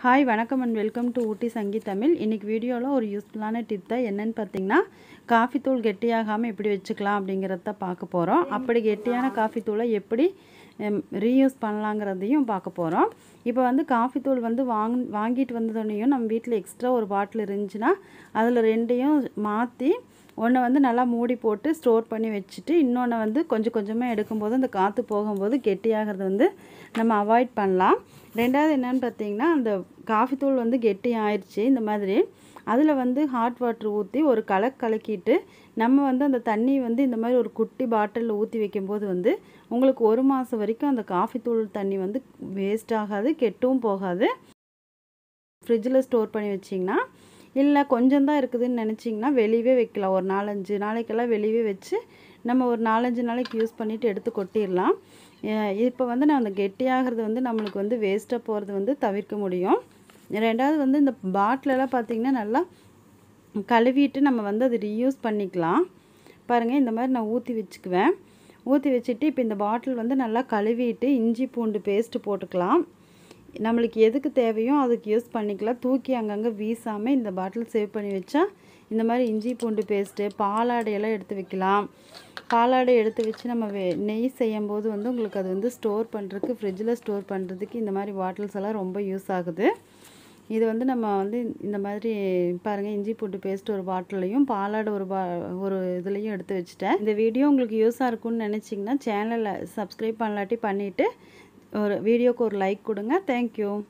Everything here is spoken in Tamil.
ஹாய் வணக்கம் அண்ட் வெல்கம் டு ஊட்டி சங்கி தமிழ் இன்றைக்கி வீடியோவில் ஒரு யூஸ்ஃபுல்லான டிப் தான் என்னென்னு பார்த்தீங்கன்னா காஃபி தூள் கெட்டியாகாமல் எப்படி வச்சுக்கலாம் அப்படிங்கிறத பார்க்க போகிறோம் அப்படி கெட்டியான காஃபி தூளை எப்படி ரீயூஸ் பண்ணலாங்கிறதையும் பார்க்க போகிறோம் இப்போ வந்து காஃபி தூள் வந்து வாங் வாங்கிட்டு வந்ததுனையும் நம்ம வீட்டில் எக்ஸ்ட்ரா ஒரு பாட்டில் இருந்துச்சுன்னா அதில் ரெண்டையும் மாற்றி ஒன்று வந்து நல்லா மூடி போட்டு ஸ்டோர் பண்ணி வச்சுட்டு இன்னொன்று வந்து கொஞ்சம் கொஞ்சமாக எடுக்கும்போது அந்த காற்று போகும்போது கெட்டியாகிறது வந்து நம்ம அவாய்ட் பண்ணலாம் ரெண்டாவது என்னென்னு பார்த்தீங்கன்னா அந்த காஃபி தூள் வந்து கெட்டி ஆயிடுச்சு இந்த மாதிரி அதில் வந்து ஹாட் வாட்டர் ஊற்றி ஒரு கலக் கலக்கிட்டு நம்ம வந்து அந்த தண்ணி வந்து இந்த மாதிரி ஒரு குட்டி பாட்டிலில் ஊற்றி வைக்கும்போது வந்து உங்களுக்கு ஒரு மாதம் வரைக்கும் அந்த காஃபி தூள் தண்ணி வந்து வேஸ்ட் ஆகாது கெட்டும் போகாது ஃப்ரிட்ஜில் ஸ்டோர் பண்ணி வச்சிங்கன்னா இல்லை கொஞ்சம் தான் இருக்குதுன்னு நினச்சிங்கன்னா வெளியவே வைக்கலாம் ஒரு நாலஞ்சு நாளைக்கெல்லாம் வெளியவே வச்சு நம்ம ஒரு நாலஞ்சு நாளைக்கு யூஸ் பண்ணிவிட்டு எடுத்து கொட்டிடலாம் இப்போ வந்து நான் அந்த கெட்டியாகிறது வந்து நம்மளுக்கு வந்து வேஸ்ட்டாக போகிறது வந்து தவிர்க்க முடியும் ரெண்டாவது வந்து இந்த பாட்டிலெல்லாம் பார்த்திங்கன்னா நல்லா கழுவிட்டு நம்ம வந்து அதை ரீயூஸ் பண்ணிக்கலாம் பாருங்கள் இந்த மாதிரி நான் ஊற்றி வச்சுக்குவேன் ஊற்றி வச்சுட்டு இப்போ இந்த பாட்டில் வந்து நல்லா கழுவிட்டு இஞ்சி பூண்டு பேஸ்ட்டு போட்டுக்கலாம் நம்மளுக்கு எதுக்கு தேவையோ அதுக்கு யூஸ் பண்ணிக்கலாம் தூக்கி அங்கங்கே வீசாமல் இந்த பாட்டில் சேவ் பண்ணி வச்சா இந்த மாதிரி இஞ்சி பூண்டு பேஸ்ட்டு பாலாடையெல்லாம் எடுத்து வைக்கலாம் பாலாடை எடுத்து வச்சு நம்ம நெய் செய்யும் போது வந்து உங்களுக்கு அது வந்து ஸ்டோர் பண்ணுறதுக்கு ஃப்ரிட்ஜில் ஸ்டோர் பண்ணுறதுக்கு இந்த மாதிரி பாட்டில்ஸ் எல்லாம் ரொம்ப யூஸ் ஆகுது இது வந்து நம்ம வந்து இந்த மாதிரி பாருங்கள் இஞ்சி பூண்டு பேஸ்ட் ஒரு பாட்டிலையும் பாலாடை ஒரு பா ஒரு இதுலேயும் எடுத்து வச்சுட்டேன் இந்த வீடியோ உங்களுக்கு யூஸாக இருக்கும்னு நினச்சிங்கன்னா சேனலை சப்ஸ்கிரைப் பண்ணலாட்டி பண்ணிவிட்டு ஒரு வீடியோக்கு ஒரு லைக் கொடுங்க தேங்க்யூ